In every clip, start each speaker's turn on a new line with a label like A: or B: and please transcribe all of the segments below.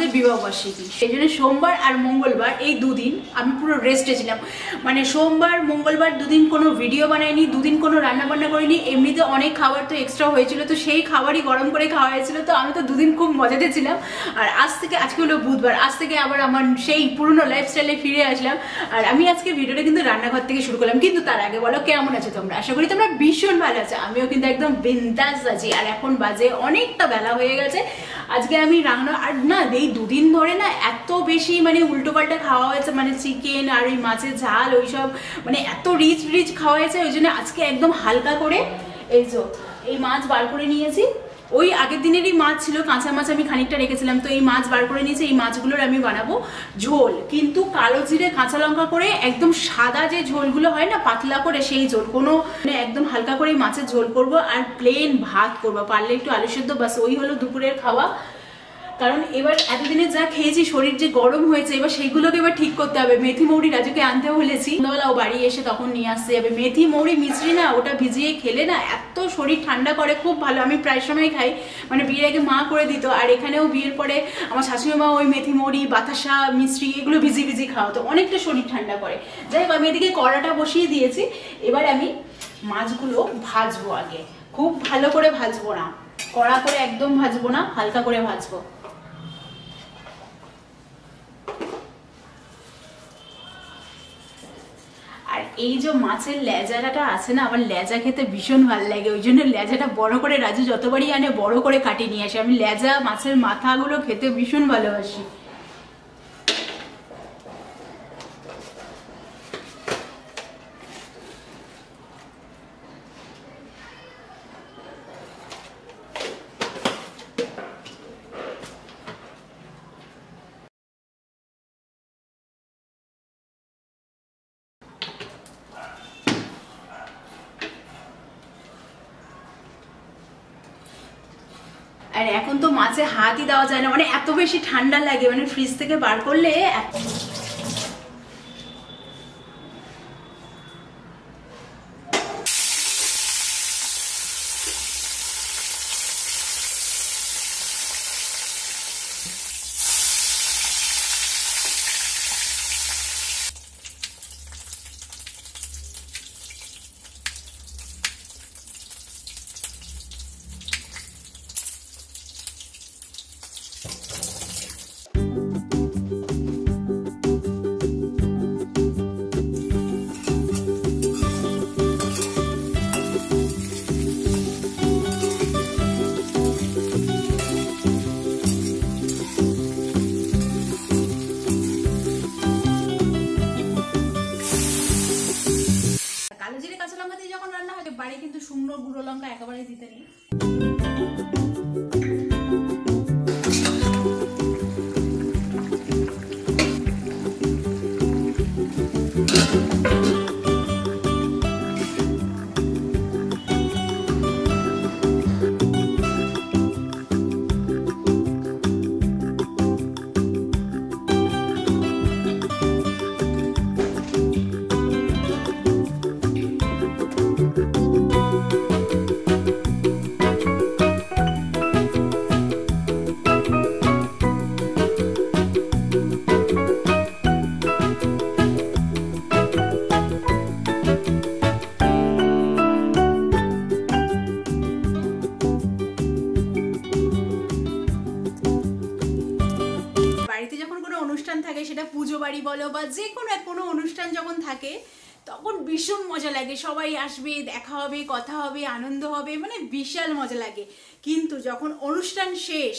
A: আমাদের বিবাহবার্ষিকী সেই জন্য সোমবার আর মঙ্গলবার এই দুদিন আমি পুরো রেস্টে ছিলাম মানে সোমবার মঙ্গলবার দুদিন কোনো ভিডিও বানাইনি দুদিন কোনো রান্নাবান্না করিনি এমনিতে অনেক খাবার তো এক্সট্রা হয়েছিল তো সেই খাবারই গরম করে খাওয়া হয়েছিল তো আমি তো দুদিন খুব মজাতে ছিলাম আর আজ থেকে আজকে হলো বুধবার আজ থেকে আবার আমার সেই পুরনো লাইফস্টাইলে ফিরে আসলাম আর আমি আজকে ভিডিওটা কিন্তু রান্নাঘর থেকে শুরু করলাম কিন্তু তার আগে বলো কেমন আছে তোমরা আশা করি তোমরা ভীষণ ভালো আছে আমিও কিন্তু একদম বিন্দাস আছি আর এখন বাজে অনেকটা বেলা হয়ে গেছে আজকে আমি রান্না আর না এই দুদিন ধরে না এত বেশি মানে উল্টোপাল্টা খাওয়া হয়েছে মানে চিকেন আর ওই মাছের ঝাল ওইসব মানে এত রিচ রিচ খাওয়া হয়েছে ওই জন্য আজকে একদম হালকা করে এই যো এই মাছ বার করে নিয়েছি ওই আগের দিনেরই মাছ ছিল কাঁচা মাছ আমি খানিকটা রেখেছিলাম তো এই মাছ বার করে নিয়েছি এই মাছগুলোর আমি বানাবো ঝোল কিন্তু কালো জিরে কাঁচা লঙ্কা করে একদম সাদা যে ঝোলগুলো হয় না পাতলা করে সেই ঝোল কোনো মানে একদম হালকা করে মাছের ঝোল করব আর প্লেন ভাত করবো পারলে একটু আলু সেদ্ধ বাস ওই হলো দুপুরের খাওয়া কারণ এবার এতদিনে যা খেয়েছি শরীর যে গরম হয়েছে এবার সেইগুলোকে এবার ঠিক করতে হবে মেথি মৌরি রাজুকে আনতে বলেছি ও বাড়ি এসে তখন নিয়ে আসতে যাবে মেথি মৌরি মিশ্রি না ওটা ভিজিয়ে খেলে না এত শরীর ঠান্ডা করে খুব ভালো আমি প্রায় সময় খাই মানে বিয়ের আগে মা করে দিত আর এখানেও বিয়ের পরে আমার শাশুড়ি মা ওই মেথি মৌরি বাতাসা মিশ্রি এগুলো ভিজি ভিজি তো অনেকটা শরীর ঠান্ডা করে যাই হোক আমি এদিকে কড়াটা বসিয়ে দিয়েছি এবার আমি মাছগুলো ভাজবো আগে খুব ভালো করে ভাজবো না কড়া করে একদম ভাজবো না হালকা করে ভাজবো এই যে মাছের লেজাটা আছে না আমার লেজা খেতে ভীষণ ভালো লাগে ওই জন্য লেজাটা বড় করে রাজু যতবারই আনে বড় করে কাটিয়ে নিয়ে আসে আমি লেজা মাছের মাথাগুলো খেতে ভীষণ ভালোবাসি আর এখন তো মাছে হাতই দেওয়া যায় না মানে এত বেশি ঠান্ডা লাগে মানে ফ্রিজ থেকে বার করলে গুঁড়ো লঙ্কা একেবারেই দিতে নেই সেটা পুজো বাড়ি বলো বা যে কোনো কোনো অনুষ্ঠান যখন থাকে তখন ভীষণ মজা লাগে সবাই আসবে দেখা হবে কথা হবে আনন্দ হবে মানে বিশাল মজা লাগে কিন্তু যখন অনুষ্ঠান শেষ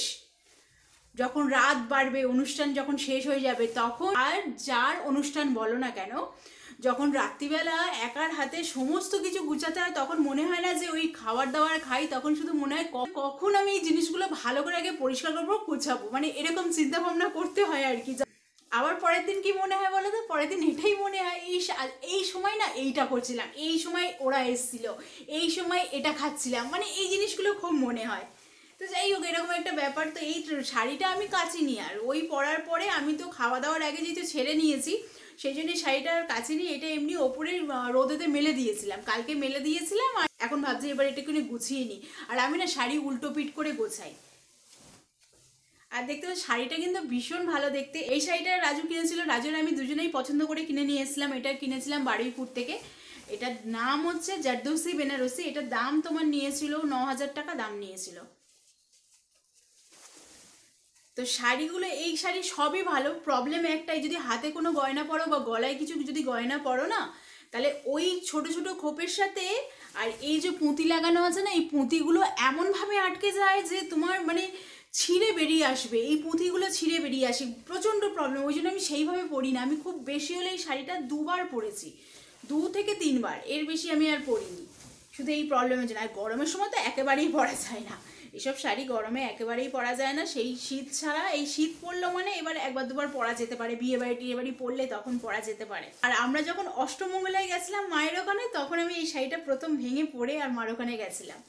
A: যখন রাত বাড়বে অনুষ্ঠান যখন শেষ হয়ে যাবে তখন আর যার অনুষ্ঠান বলো না কেন যখন রাত্রিবেলা একার হাতে সমস্ত কিছু গুছাতে হয় তখন মনে হয় না যে ওই খাবার দাবার খাই তখন শুধু মনে হয় কখন আমি এই জিনিসগুলো ভালো করে আগে পরিষ্কার করবো গুছাবো মানে এরকম চিন্তাভাবনা করতে হয় আর কি আবার পরের দিন কি মনে হয় বলো তো পরের দিন এটাই মনে হয় এই এই সময় না এইটা করছিলাম এই সময় ওরা এসছিল এই সময় এটা খাচ্ছিলাম মানে এই জিনিসগুলো খুব মনে হয় তো যাই হোক এরকম একটা ব্যাপার তো এই শাড়িটা আমি কাছে নি আর ওই পরার পরে আমি তো খাওয়া দাওয়ার আগে যেহেতু ছেড়ে নিয়েছি সেই জন্য শাড়িটা কাছে নি এটা এমনি ওপরে রোদেতে মেলে দিয়েছিলাম কালকে মেলে দিয়েছিলাম আর এখন ভাবছি এবার কিনে গুছিয়ে নিই আর আমি না শাড়ি উল্টো পিট করে গোছাই আর দেখতে শাড়িটা কিন্তু ভীষণ ভালো দেখতে এই শাড়িটা রাজু কিনেছিল রাজুর আমি দুজনেই পছন্দ করে কিনে নিয়ে এসেছিলাম এটা কিনেছিলাম বারুইপুর থেকে এটার নাম হচ্ছে জারদৌসি বেনারসি এটার দাম তোমার নিয়েছিল ন হাজার টাকা দাম নিয়েছিল তো শাড়িগুলো এই শাড়ি সবই ভালো প্রবলেম একটাই যদি হাতে কোনো গয়না পরো বা গলায় কিছু যদি গয়না পরো না তাহলে ওই ছোট ছোট খোপের সাথে আর এই যে পুঁতি লাগানো আছে না এই পুঁতিগুলো এমনভাবে আটকে যায় যে তোমার মানে ছিঁড়ে বেরিয়ে আসবে এই পুঁথিগুলো ছিঁড়ে বেরিয়ে আসে প্রচণ্ড প্রবলেম ওই জন্য আমি সেইভাবে পড়ি না আমি খুব বেশি হলে এই শাড়িটা দুবার পরেছি দু থেকে তিনবার এর বেশি আমি আর পরিনি শুধু এই প্রবলেমের জন্য আর গরমের সময় তো একেবারেই পরা যায় না এসব শাড়ি গরমে একেবারেই পরা যায় না সেই শীত ছাড়া এই শীত পড়লো মানে এবার একবার দুবার পরা যেতে পারে বিয়ে বাড়ি টিয়ে বাড়ি পড়লে তখন পরা যেতে পারে আর আমরা যখন অষ্টমঙ্গলায় গেছিলাম মায়ের ওখানে তখন আমি এই শাড়িটা প্রথম ভেঙে পরে আর মার ওখানে গেছিলাম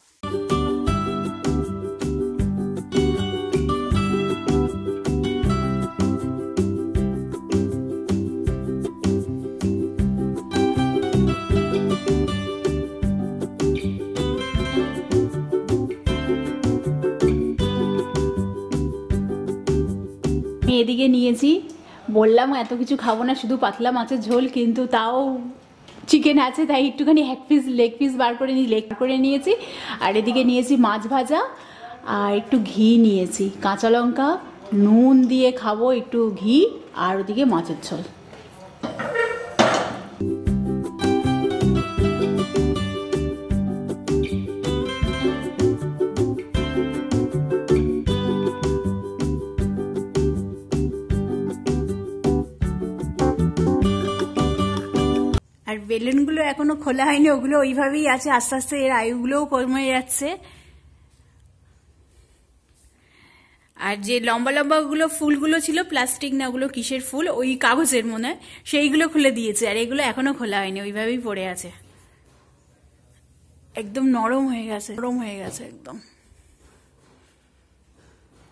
A: এদিকে নিয়েছি বললাম এত কিছু খাবো না শুধু পাতলা মাছের ঝোল কিন্তু তাও চিকেন আছে তাই একটুখানি এক পিস লেগ পিস বার করে নিই লেগ করে নিয়েছি আর এদিকে নিয়েছি মাছ ভাজা আর একটু ঘি নিয়েছি কাঁচা লঙ্কা নুন দিয়ে খাবো একটু ঘি আর ওদিকে মাছের ঝোল বেলুনগুলো এখনো খোলা হয়নি ওগুলো ওইভাবেই আছে আস্তে আস্তে এর আয়ুগুলোও কমে যাচ্ছে আর যে লম্বা লম্বা ওগুলো ফুলগুলো ছিল প্লাস্টিক না ওগুলো কিসের ফুল ওই কাগজের মনে হয় সেইগুলো খুলে দিয়েছে আর এগুলো এখনো খোলা হয়নি ওইভাবেই পড়ে আছে একদম নরম হয়ে গেছে নরম হয়ে গেছে একদম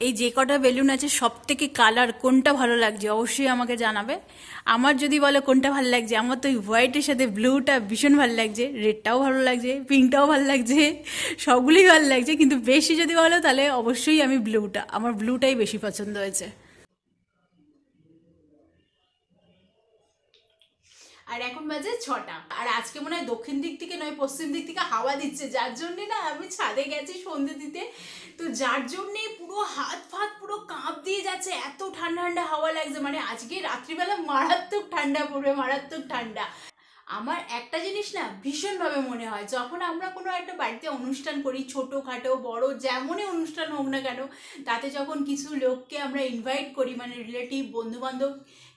A: এই যে কটা বেলুন আছে সব থেকে কালার কোনটা ভালো লাগছে অবশ্যই আমাকে জানাবে আমার যদি বলো কোনটা ভালো লাগছে আমার তো ওই হোয়াইটের সাথে ব্লুটা ভীষণ ভালো লাগছে রেডটাও ভালো লাগছে পিঙ্কটাও ভালো লাগছে সবগুলোই ভালো লাগছে কিন্তু বেশি যদি বলো তাহলে অবশ্যই আমি ব্লুটা আমার ব্লুটাই বেশি পছন্দ হয়েছে আর এখন বাজে ছটা আর আজকে মনে হয় দক্ষিণ দিক থেকে নয় পশ্চিম দিক থেকে হাওয়া দিচ্ছে যার জন্যে না আমি ছাদে গেছি সন্ধে দিতে তো যার জন্যে পুরো হাত ফাত পুরো কাঁপ দিয়ে যাচ্ছে এত ঠান্ডা ঠান্ডা হাওয়া লাগছে মানে আজকে রাত্রিবেলা মারাত্মক ঠান্ডা পড়বে মারাত্মক ঠান্ডা আমার একটা জিনিস না ভীষণভাবে মনে হয় যখন আমরা কোনো একটা বাড়িতে অনুষ্ঠান করি ছোটোখাটো বড় যেমনই অনুষ্ঠান হোক না কেন তাতে যখন কিছু লোককে আমরা ইনভাইট করি মানে রিলেটিভ বন্ধুবান্ধব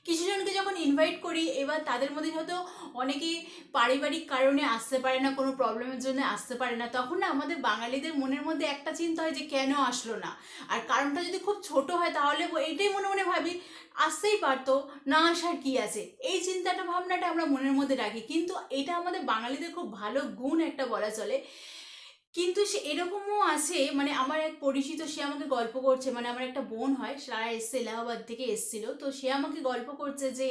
A: কিছুজনকে যখন ইনভাইট করি এবার তাদের মধ্যে হয়তো অনেকে পারিবারিক কারণে আসতে পারে না কোনো প্রবলেমের জন্য আসতে পারে না তখন না আমাদের বাঙালিদের মনের মধ্যে একটা চিন্তা হয় যে কেন আসলো না আর কারণটা যদি খুব ছোট হয় তাহলে এটাই মনে মনে ভাবি আসতেই পারতো না আসার কি আছে এই চিন্তাটা ভাবনাটা আমরা মনের মধ্যে রাখি কিন্তু এটা আমাদের বাঙালিদের খুব ভালো গুণ একটা বলা চলে কিন্তু সে এরকমও আছে মানে আমার এক পরিচিত সে আমাকে গল্প করছে মানে আমার একটা বোন হয় তারা এসছে এলাহাবাদ থেকে এসছিল তো সে আমাকে গল্প করছে যে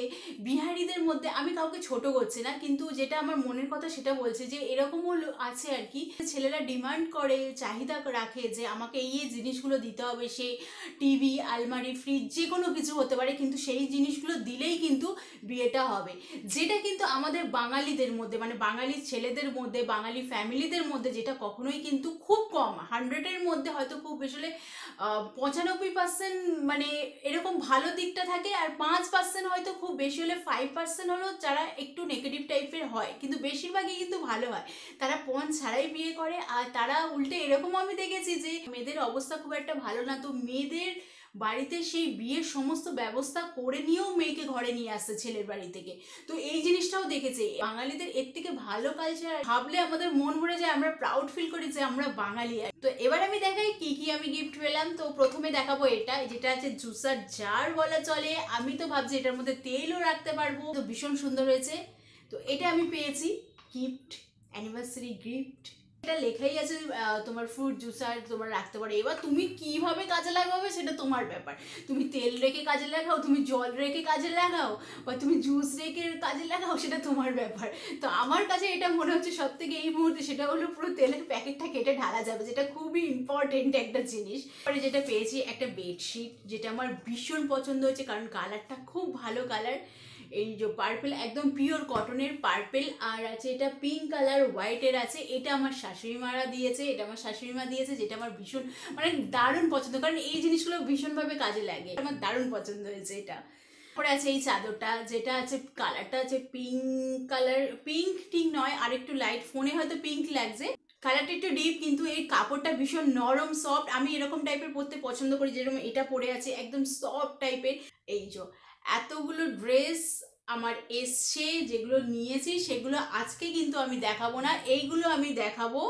A: বিহারিদের মধ্যে আমি কাউকে ছোট করছি না কিন্তু যেটা আমার মনের কথা সেটা বলছে যে এরকমও আছে আর কি ছেলেরা ডিমান্ড করে চাহিদা রাখে যে আমাকে এই এই জিনিসগুলো দিতে হবে সে টিভি আলমারি ফ্রিজ যে কোনো কিছু হতে পারে কিন্তু সেই জিনিসগুলো দিলেই কিন্তু বিয়েটা হবে যেটা কিন্তু আমাদের বাঙালিদের মধ্যে মানে বাঙালি ছেলেদের মধ্যে বাঙালি ফ্যামিলিদের মধ্যে যেটা কখনো জন্যই কিন্তু খুব কম হান্ড্রেডের মধ্যে হয়তো খুব বেশি হলে পঁচানব্বই পার্সেন্ট মানে এরকম ভালো দিকটা থাকে আর পাঁচ পার্সেন্ট হয়তো খুব বেশি হলে ফাইভ পার্সেন্ট হলো যারা একটু নেগেটিভ টাইপের হয় কিন্তু বেশিরভাগই কিন্তু ভালো হয় তারা পণ ছাড়াই বিয়ে করে আর তারা উল্টে এরকম আমি দেখেছি যে মেয়েদের অবস্থা খুব একটা ভালো না তো মেয়েদের বাড়িতে সেই বিয়ের সমস্ত ব্যবস্থা করে নিয়েও মেয়েকে ঘরে নিয়ে আসছে ছেলের বাড়ি থেকে তো এই জিনিসটাও দেখেছে বাঙালিদের এর থেকে ভালো কালচার ভাবলে আমাদের মন ভরে যায় আমরা প্রাউড ফিল করি যে আমরা বাঙালি তো এবার আমি দেখাই কি কি আমি গিফট পেলাম তো প্রথমে দেখাবো এটা যেটা আছে জুসার জার বলা চলে আমি তো ভাবছি এটার মধ্যে তেলও রাখতে পারবো তো ভীষণ সুন্দর হয়েছে তো এটা আমি পেয়েছি গিফট অ্যানিভার্সারি গিফট এটা লেখাই আছে তোমার ফ্রুট জুসার তোমার রাখতে পারো এবার তুমি কিভাবে কাজে লাগাবে সেটা তোমার ব্যাপার তুমি তেল রেখে কাজে লাগাও তুমি জল রেখে কাজে লাগাও বা তুমি জুস রেখে কাজে লাগাও সেটা তোমার ব্যাপার তো আমার কাছে এটা মনে হচ্ছে সব থেকে এই মুহূর্তে সেটা হলো পুরো তেলের প্যাকেটটা কেটে ঢালা যাবে যেটা খুবই ইম্পর্টেন্ট একটা জিনিস পরে যেটা পেয়েছি একটা বেডশিট যেটা আমার ভীষণ পছন্দ হয়েছে কারণ কালারটা খুব ভালো কালার এই যে পার্পেল একদম পিওর কটনের পার্পেল আর আছে এটা পিঙ্ক কালার হোয়াইটের আছে এটা আমার শাশুড়িমারা দিয়েছে এটা আমার শাশুড়িমা দিয়েছে যেটা আমার ভীষণ মানে দারুণ পছন্দ কারণ এই জিনিসগুলো ভীষণভাবে কাজে লাগে আমার দারুণ পছন্দ হয়েছে এটা তারপরে আছে এই চাদরটা যেটা আছে কালারটা আছে পিঙ্ক কালার পিঙ্ক টিঙ্ক নয় আর একটু লাইট ফোনে হয়তো পিঙ্ক লাগছে কালারটা একটু ডিপ কিন্তু এই কাপড়টা ভীষণ নরম সফট আমি এরকম টাইপের পরতে পছন্দ করি যেরকম এটা পরে আছে একদম সফট টাইপের এই যে এতগুলো ড্রেস আমার এসছে যেগুলো নিয়েছি সেগুলো আজকে কিন্তু আমি দেখাবো না এইগুলো আমি দেখাবো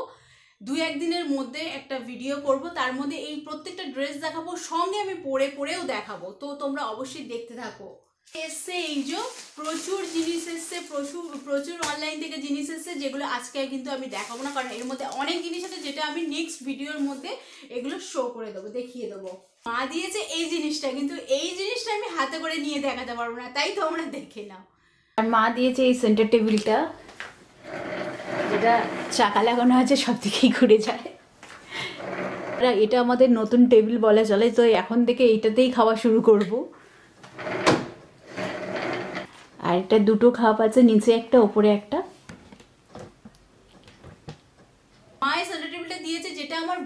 A: দু একদিনের মধ্যে একটা ভিডিও করব তার মধ্যে এই প্রত্যেকটা ড্রেস দেখাবো সঙ্গে আমি পরে পরেও দেখাবো তো তোমরা অবশ্যই দেখতে থাকো এসছে এই যে প্রচুর জিনিস এসছে প্রচুর প্রচুর অনলাইন থেকে জিনিস এসছে যেগুলো আজকে কিন্তু আমি দেখাবো না কারণ এর মধ্যে অনেক জিনিস আছে যেটা আমি নেক্সট ভিডিওর মধ্যে এগুলো শো করে দেবো দেখিয়ে দেবো মা দিয়েছে এই জিনিসটা কিন্তু এই জিনিসটা আমি হাতে করে নিয়ে দেখাতে পারবো না তাই তোমরা দেখে নাও আর মা দিয়েছে এই সেন্টার টেবিলটা যেটা চাকা লাগানো আছে সব দিকেই ঘুরে যায় এটা আমাদের নতুন টেবিল বলা চলে তো এখন থেকে এইটাতেই খাওয়া শুরু করবো শাড়িটার দুটো খাপ আছে নিচে একটা ওপরে একটা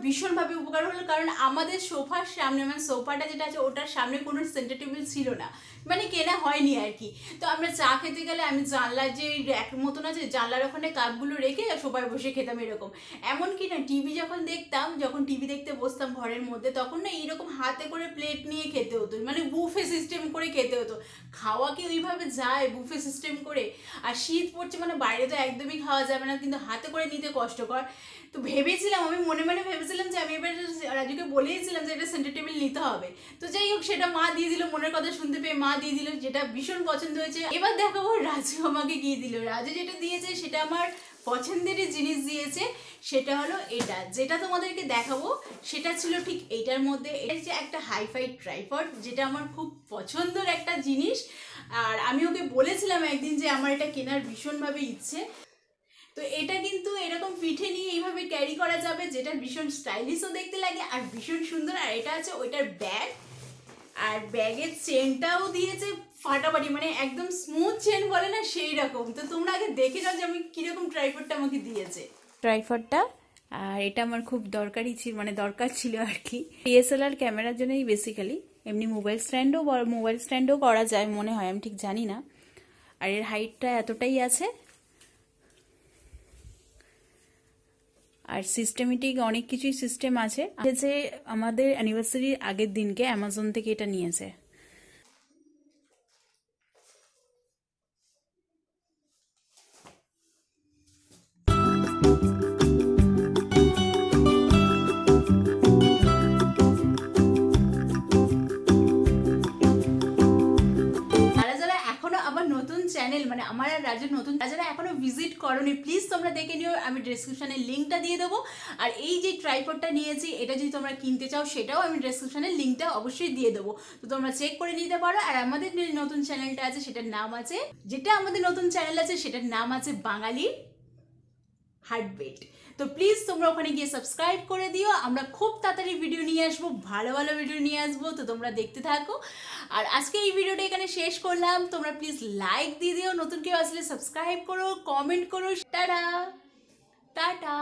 A: ভীষণভাবে উপকার হলো কারণ আমাদের সোফার সামনে মানে সোফাটা যেটা আছে ওটার সামনে কোনো সেন্টার টেবিল ছিল না মানে কেনা হয়নি আর কি তো আমরা চা খেতে গেলে আমি জানলার যে র্যাক মতন আছে জানলার ওখানে কাপগুলো রেখে সোফায় বসে খেতাম এরকম এমনকি না টিভি যখন দেখতাম যখন টিভি দেখতে বসতাম ঘরের মধ্যে তখন না এইরকম হাতে করে প্লেট নিয়ে খেতে হতো মানে বুফে সিস্টেম করে খেতে হতো খাওয়া কি ওইভাবে যায় বুফে সিস্টেম করে আর শীত পড়ছে মানে বাইরে তো একদমই খাওয়া যাবে না কিন্তু হাতে করে নিতে কষ্টকর তো ভেবেছিলাম আমি মনে মনে ভেবেছিলাম বলেছিলাম যে আমি এবার রাজুকে বলেইছিলাম যে এটা সেন্টার টেবিল নিতে হবে তো যাই হোক সেটা মা দিয়ে দিল মনের কথা শুনতে পেয়ে মা দিয়ে দিল যেটা ভীষণ পছন্দ হয়েছে এবার দেখাবো রাজু আমাকে গিয়ে দিল রাজু যেটা দিয়েছে সেটা আমার পছন্দের জিনিস দিয়েছে সেটা হলো এটা যেটা তোমাদেরকে দেখাবো সেটা ছিল ঠিক এইটার মধ্যে এটা হচ্ছে একটা হাইফাই ট্রাইপড যেটা আমার খুব পছন্দের একটা জিনিস আর আমি ওকে বলেছিলাম একদিন যে আমার এটা কেনার ভীষণভাবে ইচ্ছে তো এটা কিন্তু এরকম পিঠে নিয়ে এইভাবে ক্যারি করা যাবে যেটা ভীষণ স্টাইলিশও দেখতে লাগে আর ভীষণ সুন্দর আর এটা আছে ওইটার ব্যাগ আর ব্যাগের চেনটাও দিয়েছে ফাটাফাটি মানে একদম স্মুথ চেন বলে না সেই রকম তো তোমরা আগে দেখে যাও যে আমি কীরকম ট্রাইফারটা আমাকে দিয়েছে ট্রাইফারটা আর এটা আমার খুব দরকারই ছিল মানে দরকার ছিল আর কি ডিএসএলআর ক্যামেরার জন্যই বেসিক্যালি এমনি মোবাইল স্ট্যান্ডও মোবাইল স্ট্যান্ডও করা যায় মনে হয় আমি ঠিক জানি না আর এর হাইটটা এতটাই আছে আর সিস্টেমেটিক অনেক কিছুই সিস্টেম আছে যে আমাদের অ্যানিভার্সারির আগের দিনকে অ্যামাজন থেকে এটা নিয়েছে করনি প্লিজ তোমরা দেখে নিও আমি ডিসক্রিপশানে লিঙ্কটা দিয়ে দেবো আর এই যে ট্রাইপডটা নিয়েছি এটা যদি তোমরা কিনতে চাও সেটাও আমি ডিসক্রিপশানে লিঙ্কটা অবশ্যই দিয়ে দেবো তো তোমরা চেক করে নিতে পারো আর আমাদের যে নতুন চ্যানেলটা আছে সেটার নাম আছে যেটা আমাদের নতুন চ্যানেল আছে সেটার নাম আছে বাঙালির হার্টবিট তো প্লিজ তোমরা ওখানে গিয়ে সাবস্ক্রাইব করে দিও আমরা খুব তাড়াতাড়ি ভিডিও নিয়ে আসবো ভালো ভালো ভিডিও নিয়ে আসবো তো তোমরা দেখতে থাকো আর আজকে এই ভিডিওটা এখানে শেষ করলাম তোমরা প্লিজ লাইক দিয়ে দিও নতুন কেউ আসলে সাবস্ক্রাইব করো কমেন্ট করো টাটা টাটা